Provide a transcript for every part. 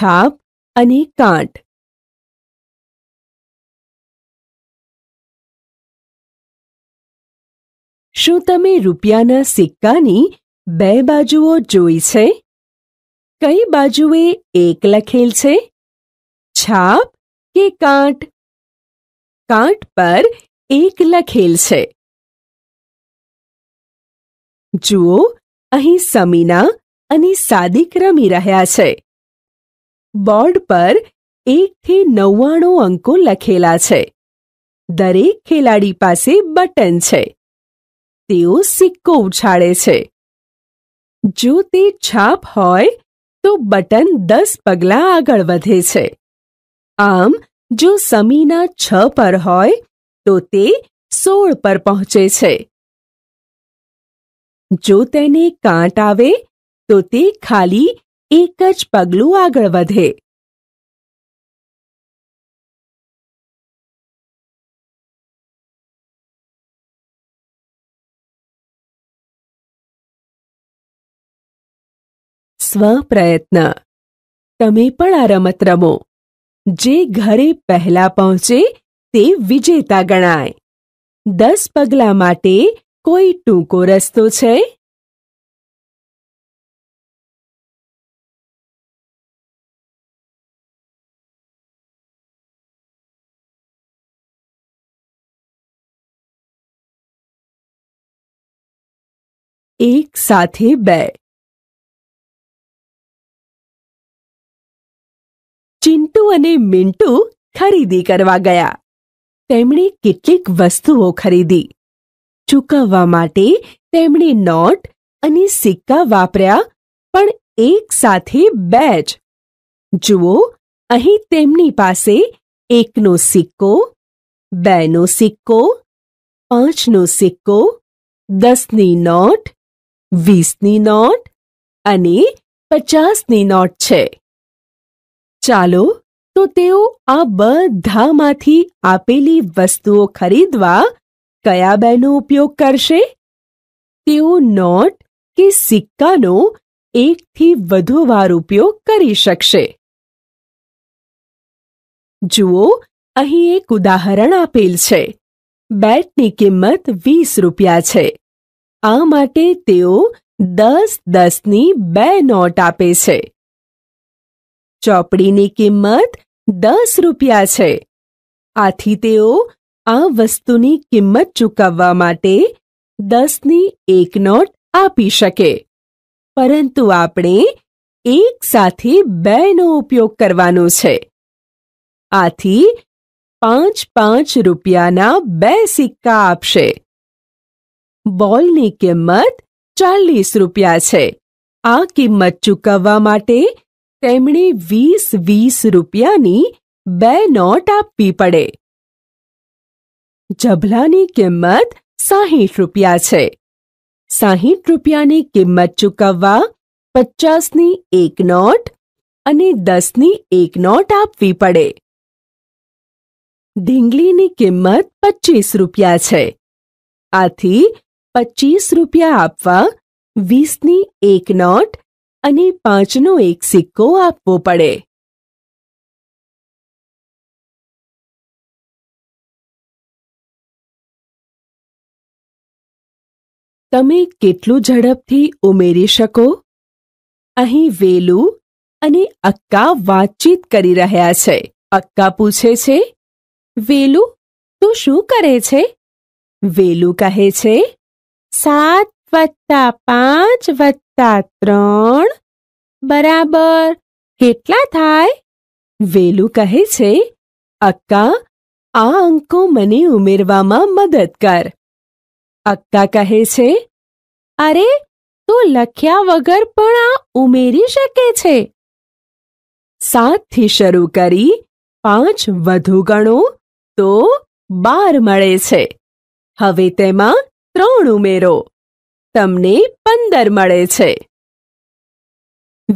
છાપ અને કાંટ શું તમે રૂપિયાના સિક્કાની બે બાજુઓ જોઈ છે કઈ બાજુએ એક લખેલ છે છાપ કે કાંટ કાંટ પર એક લખેલ છે જુઓ અહીં સમીના અને સાદિક રમી રહ્યા છે બોર્ડ પર એકથી નવ્વાણું અંકો લખેલા છે દરેક ખેલાડી પાસે બટન છે તેઓ સિક્કો ઉછાળે છે જો તે છાપ હોય તો બટન દસ પગલાં આગળ વધે છે આમ જો સમીના છ પર હોય તો તે સોળ પર પહોંચે છે જો તેને કાંટ આવે તો તે ખાલી એક જ પગલું આગળ વધે સ્વપ્રયત્ન તમે પણ આ રમત રમો જે ઘરે પહેલા પહોંચે તે વિજેતા ગણાય દસ પગલા માટે કોઈ ટૂંકો રસ્તો છે એક સાથે બે ચિંટુ અને મિન્ટુ ખરીદી કરવા ગયા તેમણે કેટલીક વસ્તુઓ ખરીદી ચૂકવવા માટે તેમણે નોટ અને સિક્કા વાપર્યા પણ એક સાથે બે જ જુઓ અહીં તેમની પાસે એકનો સિક્કો બેનો સિક્કો પાંચનો સિક્કો દસની નોટ વીસની નોટ અને પચાસની નોટ છે ચાલો તો તેઓ આ બધામાંથી આપેલી વસ્તુઓ ખરીદવા કયા બેનો ઉપયોગ કરશે તેઓ નોટ કે સિક્કાનો એકથી વધુ વાર ઉપયોગ કરી શકશે જુઓ અહીં એક ઉદાહરણ આપેલ છે બેટની કિંમત વીસ રૂપિયા છે આ માટે તેઓ દસ દસની બે નોટ આપે છે ચોપડીની કિંમત દસ રૂપિયા છે આથી તેઓ આ વસ્તુની કિંમત ચૂકવવા માટે દસની એક નોટ આપી શકે પરંતુ આપણે એક સાથે બેનો ઉપયોગ કરવાનો છે આથી પાંચ પાંચ રૂપિયાના બે સિક્કા આપશે બોલની કિંમત ચાલીસ રૂપિયા છે આ કિંમત ચૂકવવા માટે તેમણે વીસ વીસ રૂપિયાની બે નોટ આપવી પડે જભલાની કિંમત સાહીઠ રૂપિયા છે સાહીઠ રૂપિયાની કિંમત ચૂકવવા પચાસની એક નોટ અને દસની એક નોટ આપવી પડે ઢીંગલીની કિંમત પચીસ રૂપિયા છે આથી પચીસ રૂપિયા આપવા વીસની એક નોટ અને પાંચનો એક સિક્કો આપવો પડે તમે કેટલું ઝડપથી ઉમેરી શકો અહીં વેલુ અને અક્કા વાતચીત કરી રહ્યા છે અક્કા પૂછે છે વેલુ તું શું કરે છે વેલુ કહે છે સાત વત્તા પાંચ વત્તા ત્રણ બરાબર કેટલા થાય વેલું કહે છે અક્કા આ અંકો મને ઉમેરવામાં મદદ કર અક્કા કહે છે અરે તું લખ્યા વગર પણ આ ઉમેરી શકે છે સાતથી શરૂ કરી પાંચ વધુ ગણો તો બાર મળે છે હવે તેમાં ત્રણ ઉમેરો તમને પંદર મળે છે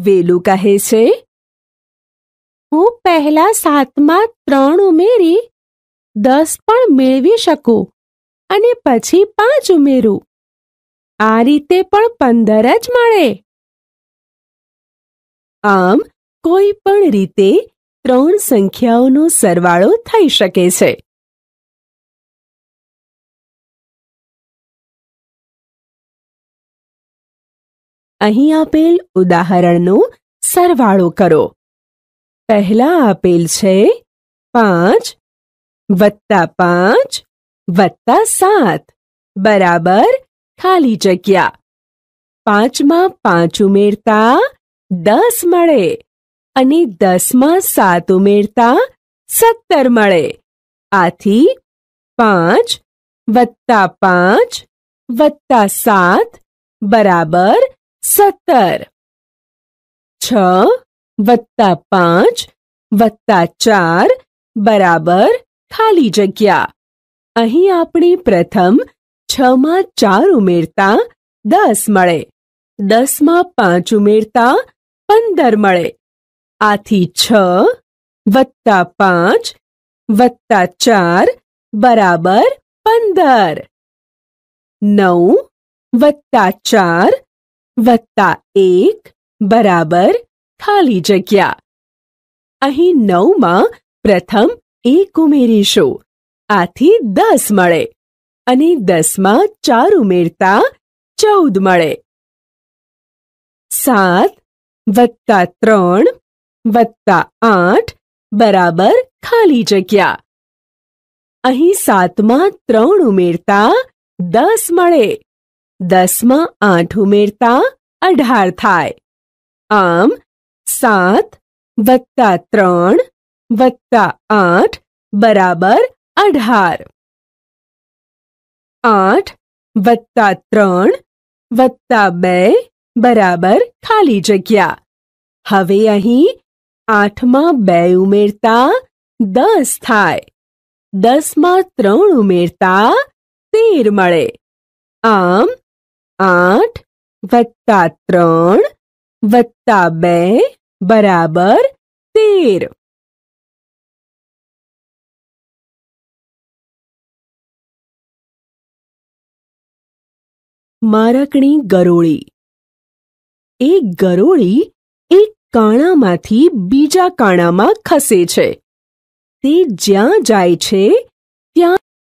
વેલુ કહે છે હું પહેલા સાતમાં ત્રણ ઉમેરી દસ પણ મેળવી શકું અને પછી પાંચ ઉમેરું આ રીતે પણ પંદર જ મળે આમ કોઈ પણ રીતે ત્રણ સંખ્યાઓનો સરવાળો થઈ શકે છે અહીં આપેલ ઉદાહરણનો સરવાળો કરો પહેલા આપેલ છે પાંચ વત્તા પાંચ વત્તા સાત બરાબર ખાલી જગ્યા પાંચમાં પાંચ ઉમેરતા દસ મળે અને દસમાં સાત ઉમેરતા સત્તર મળે આથી પાંચ વત્તા પાંચ વત્તા સાત બરાબર सत्तर छ पांच वत्ता चार बराबर खाली जगह अही आपने प्रथम छ चार उमेरता दस मळे दस मा पांच उमेरता पंदर मळे आथी छ पांच वत्ता चार बराबर पंदर नौ वत्ता चार વત્તા એક બરાબર ખાલી જગ્યા અહીં નવમાં પ્રથમ એક ઉમેરીશું આથી દસ મળે અને દસમાં ચાર ઉમેરતા ચૌદ મળે સાત વત્તા ત્રણ વત્તા આઠ બરાબર ખાલી જગ્યા અહીં સાતમાં ત્રણ ઉમેરતા દસ મળે દસમાં આઠ ઉમેરતા અઢાર થાય આમ સાત વત્તા ત્રણ વત્તા આઠ બરાબર અઢાર આઠ વત્તા ત્રણ વત્તા બે બરાબર ખાલી જગ્યા હવે અહીં આઠમાં બે ઉમેરતા દસ થાય દસમાં ત્રણ ઉમેરતા તેર મળે આમ આઠ વત્તા ત્રણ વત્તા બે બરાબર તેર મારકણી ગરોળી એ ગરોળી એક કાણામાંથી બીજા કાણામાં ખસે છે તે જ્યાં જાય છે